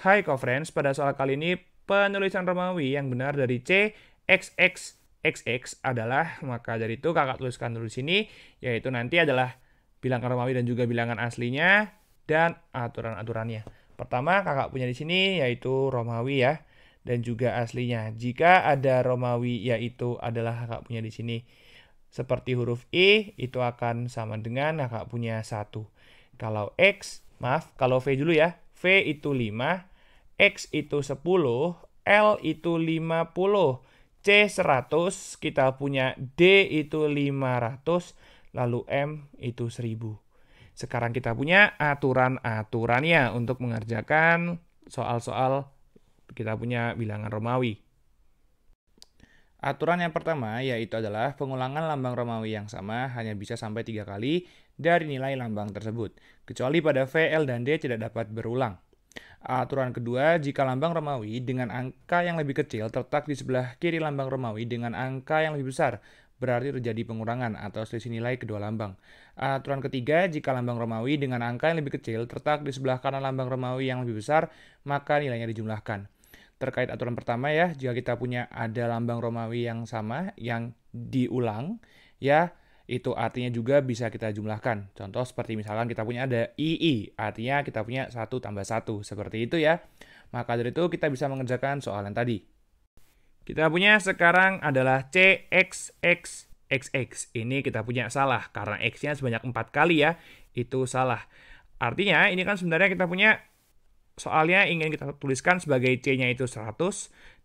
Hai co-friends, pada soal kali ini penulisan Romawi yang benar dari C, XX, XX adalah, maka dari itu kakak tuliskan dulu sini, yaitu nanti adalah bilangan Romawi dan juga bilangan aslinya, dan aturan-aturannya. Pertama, kakak punya di sini yaitu Romawi ya, dan juga aslinya. Jika ada Romawi yaitu adalah kakak punya di sini. Seperti huruf I, itu akan sama dengan kakak punya satu. Kalau X, maaf, kalau V dulu ya, V itu 5, X itu 10, L itu 50, C 100, kita punya D itu 500, lalu M itu 1000. Sekarang kita punya aturan-aturannya untuk mengerjakan soal-soal kita punya bilangan Romawi. Aturan yang pertama yaitu adalah pengulangan lambang Romawi yang sama hanya bisa sampai tiga kali dari nilai lambang tersebut, kecuali pada V, L, dan D tidak dapat berulang. Aturan kedua, jika lambang Romawi dengan angka yang lebih kecil terletak di sebelah kiri lambang Romawi dengan angka yang lebih besar, berarti terjadi pengurangan atau selisih nilai kedua lambang. Aturan ketiga, jika lambang Romawi dengan angka yang lebih kecil terletak di sebelah kanan lambang Romawi yang lebih besar, maka nilainya dijumlahkan. Terkait aturan pertama ya, jika kita punya ada lambang Romawi yang sama, yang diulang, ya itu artinya juga bisa kita jumlahkan. Contoh seperti misalkan kita punya ada II, artinya kita punya 1 tambah 1, seperti itu ya. Maka dari itu kita bisa mengerjakan soal yang tadi. Kita punya sekarang adalah x x x Ini kita punya salah karena X-nya sebanyak 4 kali ya. Itu salah. Artinya ini kan sebenarnya kita punya soalnya ingin kita tuliskan sebagai C-nya itu 100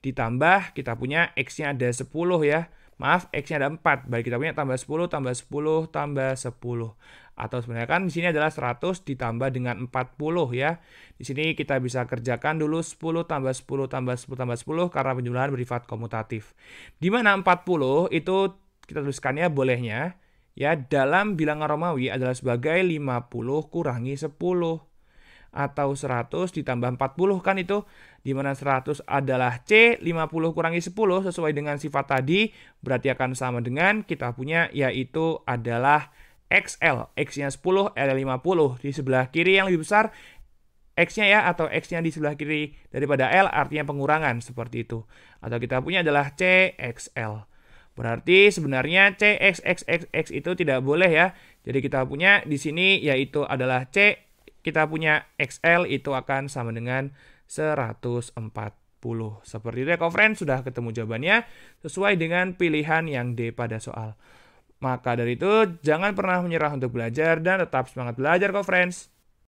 ditambah kita punya X-nya ada 10 ya. Maaf, X-nya ada 4. Bagi kita punya tambah 10, tambah 10, tambah 10. Atau sebenarnya kan di sini adalah 100 ditambah dengan 40 ya. Di sini kita bisa kerjakan dulu 10 tambah 10 tambah 10 tambah 10 karena penjumlahan berifat komutatif. Di mana 40 itu kita tuliskannya bolehnya ya dalam bilangan Romawi adalah sebagai 50 kurangi 10 atau 100 ditambah 40 kan itu dimana 100 adalah C 50 kurangi 10 sesuai dengan sifat tadi berarti akan sama dengan kita punya yaitu adalah XL X nya 10 L 50 di sebelah kiri yang lebih besar X nya ya atau X nya di sebelah kiri daripada L artinya pengurangan seperti itu atau kita punya adalah CXL Berarti sebenarnya CXXXX itu tidak boleh ya. Jadi kita punya di sini yaitu adalah C kita punya XL itu akan sama dengan 140. Seperti itu ya, friends, sudah ketemu jawabannya sesuai dengan pilihan yang D pada soal. Maka dari itu, jangan pernah menyerah untuk belajar dan tetap semangat belajar, friends.